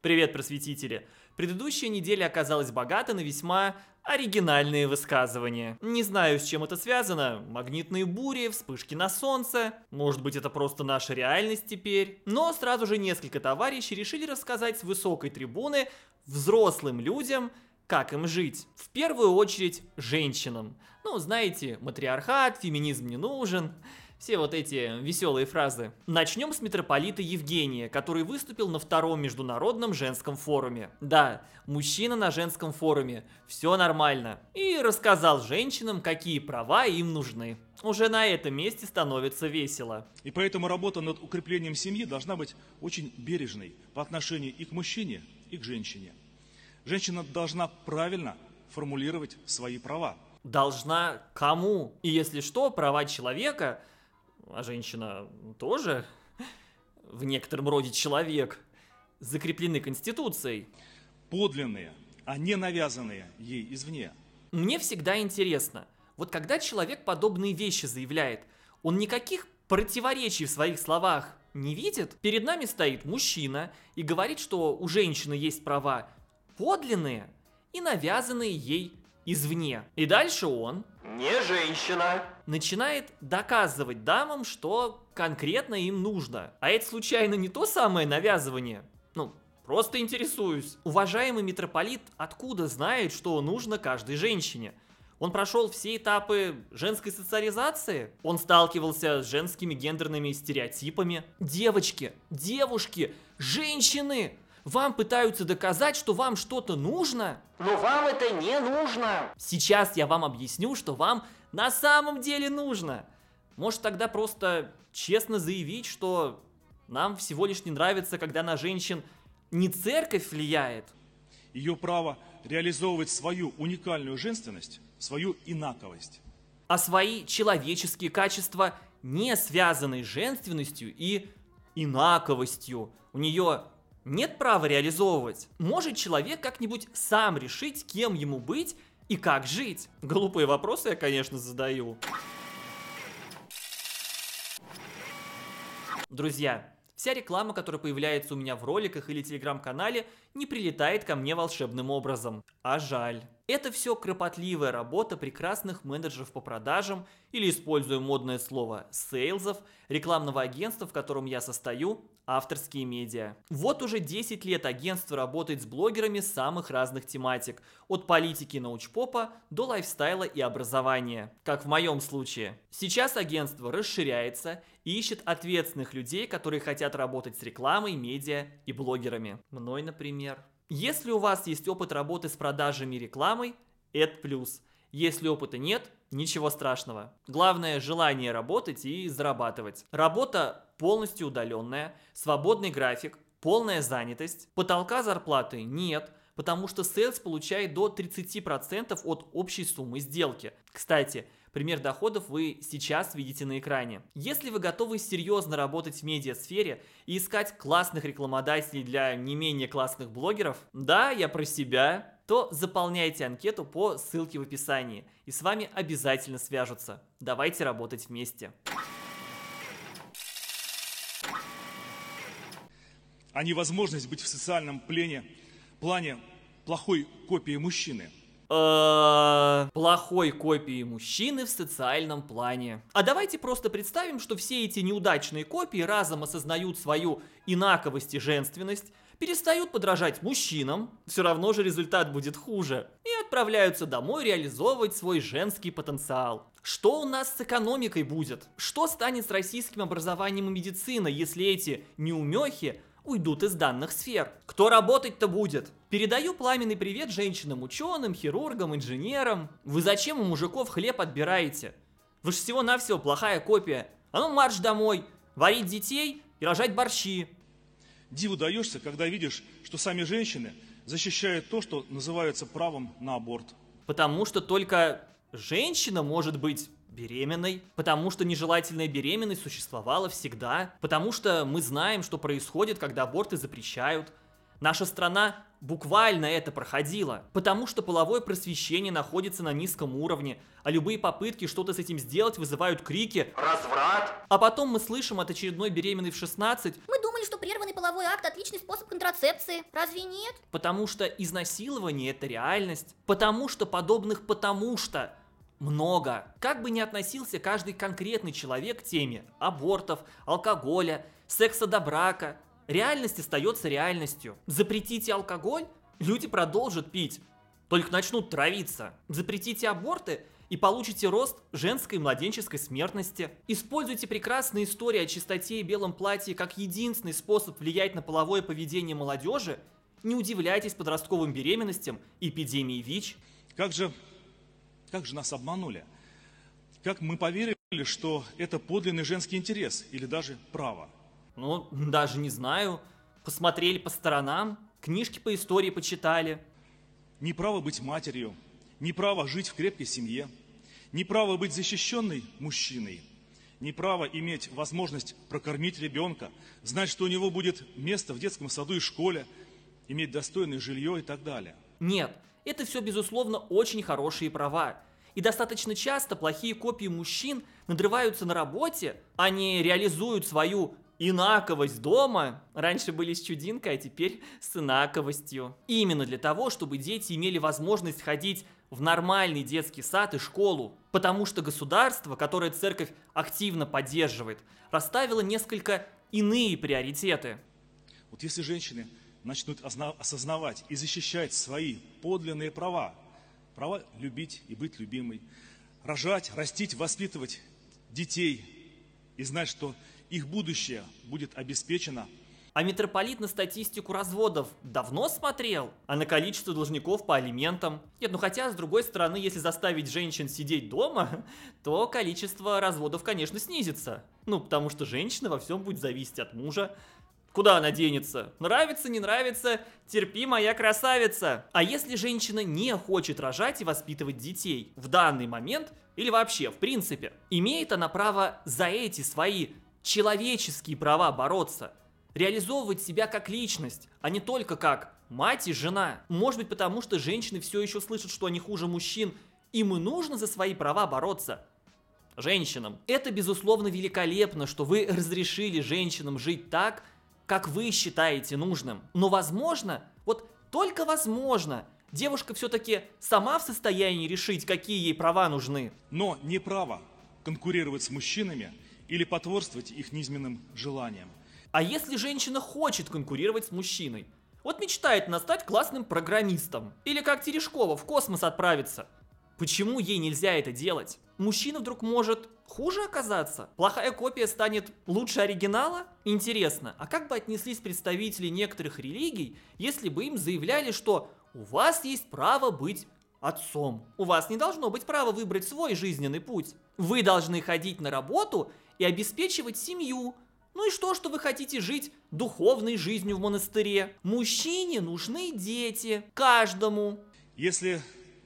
Привет, просветители! Предыдущая неделя оказалась богата на весьма оригинальные высказывания. Не знаю, с чем это связано. Магнитные бури, вспышки на солнце. Может быть, это просто наша реальность теперь. Но сразу же несколько товарищей решили рассказать с высокой трибуны взрослым людям, как им жить. В первую очередь, женщинам. Ну, знаете, матриархат, феминизм не нужен все вот эти веселые фразы. Начнем с митрополита Евгения, который выступил на втором международном женском форуме. Да, мужчина на женском форуме, все нормально. И рассказал женщинам, какие права им нужны. Уже на этом месте становится весело. И поэтому работа над укреплением семьи должна быть очень бережной по отношению и к мужчине, и к женщине. Женщина должна правильно формулировать свои права. Должна кому? И если что, права человека – а женщина тоже в некотором роде человек, закреплены Конституцией. Подлинные, а не навязанные ей извне. Мне всегда интересно, вот когда человек подобные вещи заявляет, он никаких противоречий в своих словах не видит? Перед нами стоит мужчина и говорит, что у женщины есть права подлинные и навязанные ей извне. И дальше он не женщина. Начинает доказывать дамам, что конкретно им нужно. А это случайно не то самое навязывание? Ну, просто интересуюсь. Уважаемый митрополит откуда знает, что нужно каждой женщине? Он прошел все этапы женской социализации. Он сталкивался с женскими гендерными стереотипами. Девочки, девушки, женщины вам пытаются доказать, что вам что-то нужно. Но вам это не нужно. Сейчас я вам объясню, что вам на самом деле нужно. Может тогда просто честно заявить, что нам всего лишь не нравится, когда на женщин не церковь влияет. Ее право реализовывать свою уникальную женственность, свою инаковость. А свои человеческие качества не связаны с женственностью и инаковостью. У нее нет права реализовывать. Может человек как-нибудь сам решить, кем ему быть и как жить? Глупые вопросы я, конечно, задаю. Друзья, вся реклама, которая появляется у меня в роликах или телеграм-канале, не прилетает ко мне волшебным образом. А жаль. Это все кропотливая работа прекрасных менеджеров по продажам, или используя модное слово «сейлзов», рекламного агентства, в котором я состою, авторские медиа. Вот уже 10 лет агентство работает с блогерами самых разных тематик, от политики научпопа до лайфстайла и образования, как в моем случае. Сейчас агентство расширяется и ищет ответственных людей, которые хотят работать с рекламой, медиа и блогерами. Мной, например. Если у вас есть опыт работы с продажами и рекламой, это плюс – если опыта нет, ничего страшного. Главное желание работать и зарабатывать. Работа полностью удаленная, свободный график, полная занятость, потолка зарплаты нет, потому что селс получает до 30% от общей суммы сделки. Кстати, Пример доходов вы сейчас видите на экране. Если вы готовы серьезно работать в медиасфере и искать классных рекламодателей для не менее классных блогеров, да, я про себя, то заполняйте анкету по ссылке в описании, и с вами обязательно свяжутся. Давайте работать вместе. А невозможность быть в социальном плене, плане плохой копии мужчины – плохой копии мужчины в социальном плане. А давайте просто представим, что все эти неудачные копии разом осознают свою инаковость и женственность, перестают подражать мужчинам, все равно же результат будет хуже, и отправляются домой реализовывать свой женский потенциал. Что у нас с экономикой будет? Что станет с российским образованием и медициной, если эти неумехи уйдут из данных сфер. Кто работать-то будет? Передаю пламенный привет женщинам-ученым, хирургам, инженерам. Вы зачем у мужиков хлеб отбираете? Вы же всего-навсего плохая копия. А ну марш домой, варить детей и рожать борщи. Диву даешься, когда видишь, что сами женщины защищают то, что называется правом на аборт. Потому что только женщина может быть беременной, потому что нежелательная беременность существовала всегда, потому что мы знаем, что происходит, когда аборты запрещают. Наша страна буквально это проходила, потому что половое просвещение находится на низком уровне, а любые попытки что-то с этим сделать вызывают крики «Разврат!». А потом мы слышим от очередной беременной в 16 «Мы думали, что прервали половой акт отличный способ контрацепции, разве нет? Потому что изнасилование это реальность, потому что подобных потому что много. Как бы ни относился каждый конкретный человек к теме абортов, алкоголя, секса до брака, реальность остается реальностью. Запретите алкоголь, люди продолжат пить, только начнут травиться. Запретите аборты – и получите рост женской младенческой смертности. Используйте прекрасные истории о чистоте и белом платье как единственный способ влиять на половое поведение молодежи. Не удивляйтесь подростковым беременностям и эпидемии ВИЧ. Как же, как же нас обманули? Как мы поверили, что это подлинный женский интерес или даже право? Ну, даже не знаю. Посмотрели по сторонам, книжки по истории почитали. Не право быть матерью, ни права жить в крепкой семье, ни права быть защищенной мужчиной, ни права иметь возможность прокормить ребенка, знать, что у него будет место в детском саду и школе, иметь достойное жилье и так далее. Нет, это все, безусловно, очень хорошие права. И достаточно часто плохие копии мужчин надрываются на работе, они реализуют свою инаковость дома. Раньше были с чудинкой, а теперь с инаковостью. именно для того, чтобы дети имели возможность ходить в нормальный детский сад и школу, потому что государство, которое церковь активно поддерживает, расставило несколько иные приоритеты. Вот если женщины начнут осознавать и защищать свои подлинные права, права любить и быть любимой, рожать, растить, воспитывать детей и знать, что их будущее будет обеспечено – а митрополит на статистику разводов давно смотрел? А на количество должников по алиментам? Нет, ну хотя, с другой стороны, если заставить женщин сидеть дома, то количество разводов, конечно, снизится. Ну, потому что женщина во всем будет зависеть от мужа. Куда она денется? Нравится, не нравится, терпи, моя красавица. А если женщина не хочет рожать и воспитывать детей в данный момент или вообще в принципе, имеет она право за эти свои человеческие права бороться – реализовывать себя как личность, а не только как мать и жена. Может быть потому, что женщины все еще слышат, что они хуже мужчин, им и нужно за свои права бороться. Женщинам. Это, безусловно, великолепно, что вы разрешили женщинам жить так, как вы считаете нужным. Но возможно, вот только возможно, девушка все-таки сама в состоянии решить, какие ей права нужны. Но не право конкурировать с мужчинами или потворствовать их низменным желаниям. А если женщина хочет конкурировать с мужчиной? Вот мечтает она стать классным программистом. Или как Терешкова в космос отправиться. Почему ей нельзя это делать? Мужчина вдруг может хуже оказаться? Плохая копия станет лучше оригинала? Интересно, а как бы отнеслись представители некоторых религий, если бы им заявляли, что у вас есть право быть отцом. У вас не должно быть права выбрать свой жизненный путь. Вы должны ходить на работу и обеспечивать семью, ну и что, что вы хотите жить духовной жизнью в монастыре? Мужчине нужны дети, каждому. Если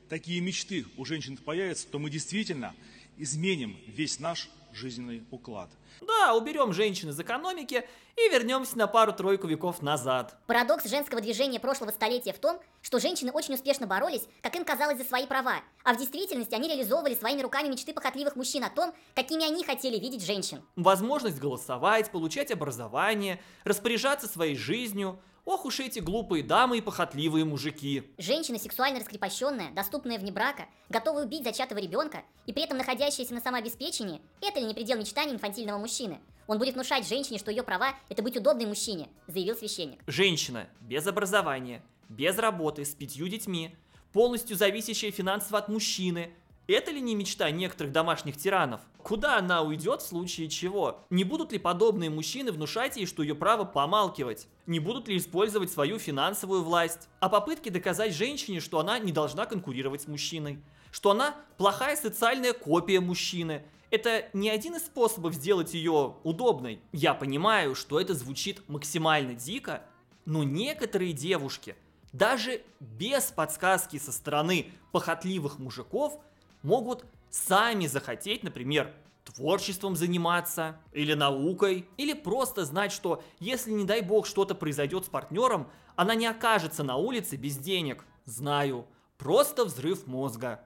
такие мечты у женщин появятся, то мы действительно изменим весь наш жизненный уклад. Да, уберем женщин из экономики и вернемся на пару-тройку веков назад. Парадокс женского движения прошлого столетия в том, что женщины очень успешно боролись, как им казалось, за свои права, а в действительности они реализовывали своими руками мечты похотливых мужчин о том, какими они хотели видеть женщин. Возможность голосовать, получать образование, распоряжаться своей жизнью, Ох уж эти глупые дамы и похотливые мужики. Женщина сексуально раскрепощенная, доступная вне брака, готовая убить зачатого ребенка и при этом находящаяся на самообеспечении, это ли не предел мечтаний инфантильного мужчины. Он будет внушать женщине, что ее права – это быть удобной мужчине, заявил священник. Женщина без образования, без работы, с пятью детьми, полностью зависящая финансово от мужчины, это ли не мечта некоторых домашних тиранов? Куда она уйдет в случае чего? Не будут ли подобные мужчины внушать ей, что ее право помалкивать? Не будут ли использовать свою финансовую власть? А попытки доказать женщине, что она не должна конкурировать с мужчиной? Что она плохая социальная копия мужчины? Это не один из способов сделать ее удобной. Я понимаю, что это звучит максимально дико, но некоторые девушки, даже без подсказки со стороны похотливых мужиков, могут сами захотеть, например, творчеством заниматься, или наукой, или просто знать, что если, не дай бог, что-то произойдет с партнером, она не окажется на улице без денег. Знаю, просто взрыв мозга.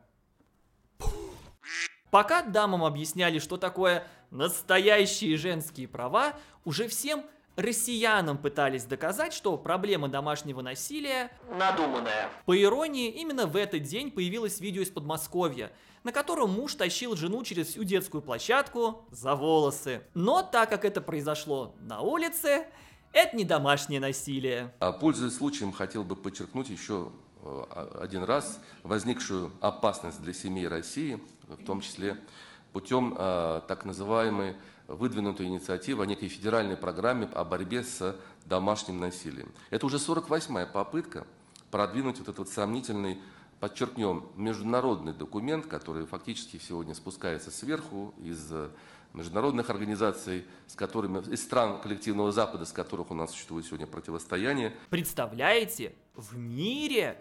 Пока дамам объясняли, что такое настоящие женские права, уже всем россиянам пытались доказать, что проблема домашнего насилия надуманная. По иронии, именно в этот день появилось видео из Подмосковья, на котором муж тащил жену через всю детскую площадку за волосы. Но так как это произошло на улице, это не домашнее насилие. А пользуясь случаем, хотел бы подчеркнуть еще Э, один раз возникшую опасность для семьи России, в том числе путем э, так называемой выдвинутой инициативы о некой федеральной программе о борьбе с домашним насилием. Это уже 48-я попытка продвинуть вот этот сомнительный, подчеркнем, международный документ, который фактически сегодня спускается сверху из э, международных организаций, с которыми, из стран коллективного Запада, с которых у нас существует сегодня противостояние. Представляете, в мире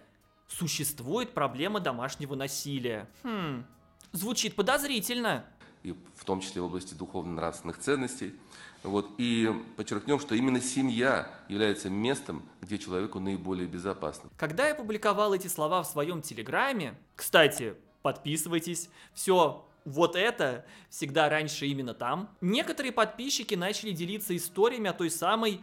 Существует проблема домашнего насилия. Хм, звучит подозрительно. И в том числе в области духовно-нравственных ценностей. Вот. И подчеркнем, что именно семья является местом, где человеку наиболее безопасно. Когда я публиковал эти слова в своем телеграме, кстати, подписывайтесь, все вот это всегда раньше именно там, некоторые подписчики начали делиться историями о той самой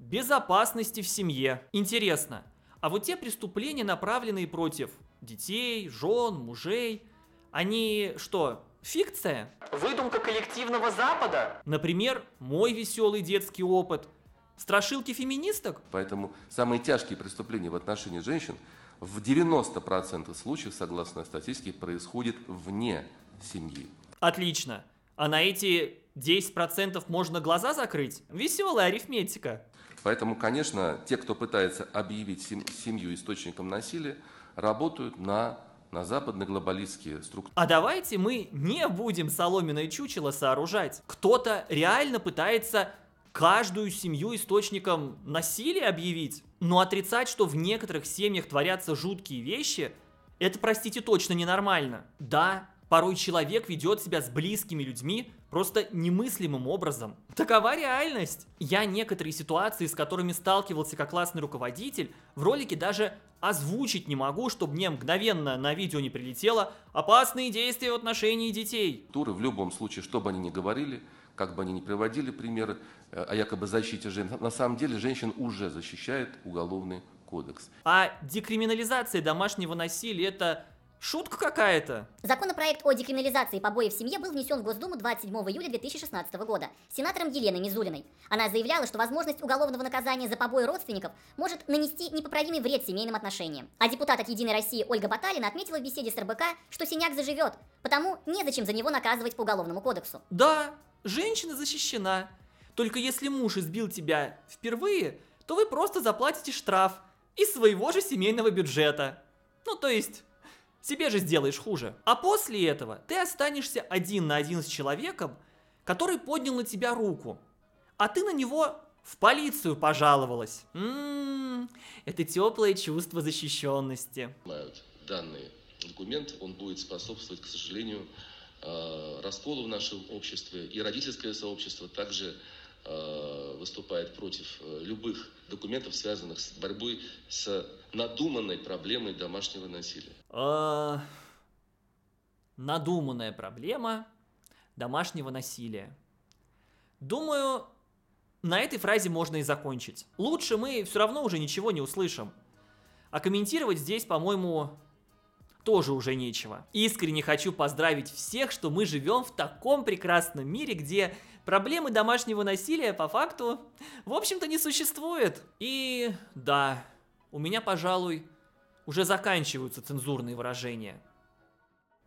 безопасности в семье. Интересно, а вот те преступления, направленные против детей, жен, мужей, они что, фикция? Выдумка коллективного Запада? Например, мой веселый детский опыт, страшилки феминисток. Поэтому самые тяжкие преступления в отношении женщин в 90% случаев, согласно статистике, происходят вне семьи. Отлично. А на эти 10% можно глаза закрыть? Веселая арифметика. Поэтому, конечно, те, кто пытается объявить семью источником насилия, работают на на западно-глобалистские структуры. А давайте мы не будем соломенное чучело сооружать. Кто-то реально пытается каждую семью источником насилия объявить. Но отрицать, что в некоторых семьях творятся жуткие вещи, это, простите, точно ненормально. Да, Порой человек ведет себя с близкими людьми просто немыслимым образом. Такова реальность. Я некоторые ситуации, с которыми сталкивался как классный руководитель, в ролике даже озвучить не могу, чтобы мне мгновенно на видео не прилетело опасные действия в отношении детей. Туры в любом случае, что бы они ни говорили, как бы они ни приводили примеры э, о якобы защите женщин, на самом деле женщин уже защищает уголовный кодекс. А декриминализация домашнего насилия – это Шутка какая-то. Законопроект о декриминализации побоев в семье был внесен в Госдуму 27 июля 2016 года сенатором Еленой Мизулиной. Она заявляла, что возможность уголовного наказания за побои родственников может нанести непоправимый вред семейным отношениям. А депутат от «Единой России» Ольга Баталина отметила в беседе с РБК, что синяк заживет, потому незачем за него наказывать по уголовному кодексу. Да, женщина защищена. Только если муж избил тебя впервые, то вы просто заплатите штраф из своего же семейного бюджета. Ну, то есть себе же сделаешь хуже. А после этого ты останешься один на один с человеком, который поднял на тебя руку. А ты на него в полицию пожаловалась. м м-м-м. это теплое чувство защищенности. Данный документ, он будет способствовать, к сожалению, э, расколу в нашем обществе. И родительское сообщество также э, выступает против э, любых документов, связанных с борьбой с надуманной проблемой домашнего насилия? А, надуманная проблема домашнего насилия. Думаю, на этой фразе можно и закончить. Лучше мы все равно уже ничего не услышим. А комментировать здесь, по-моему, тоже уже нечего. Искренне хочу поздравить всех, что мы живем в таком прекрасном мире, где проблемы домашнего насилия по факту, в общем-то, не существует. И да, у меня, пожалуй, уже заканчиваются цензурные выражения.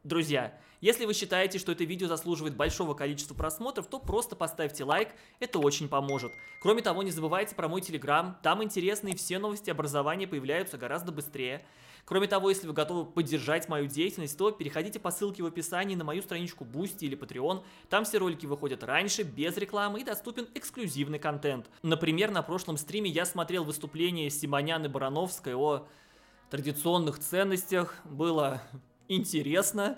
Друзья, если вы считаете, что это видео заслуживает большого количества просмотров, то просто поставьте лайк, это очень поможет. Кроме того, не забывайте про мой телеграм, там интересные все новости образования появляются гораздо быстрее. Кроме того, если вы готовы поддержать мою деятельность, то переходите по ссылке в описании на мою страничку Boosty или Patreon. Там все ролики выходят раньше, без рекламы и доступен эксклюзивный контент. Например, на прошлом стриме я смотрел выступление Симоняны Барановской о традиционных ценностях. Было интересно,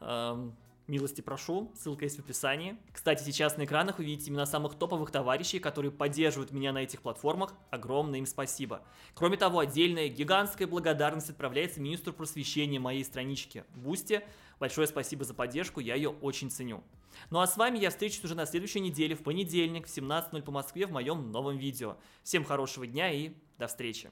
эм, милости прошу, ссылка есть в описании. Кстати, сейчас на экранах вы видите имена самых топовых товарищей, которые поддерживают меня на этих платформах. Огромное им спасибо. Кроме того, отдельная гигантская благодарность отправляется министру просвещения моей странички Бусти. Большое спасибо за поддержку, я ее очень ценю. Ну а с вами я встречусь уже на следующей неделе, в понедельник, в 17.00 по Москве, в моем новом видео. Всем хорошего дня и до встречи.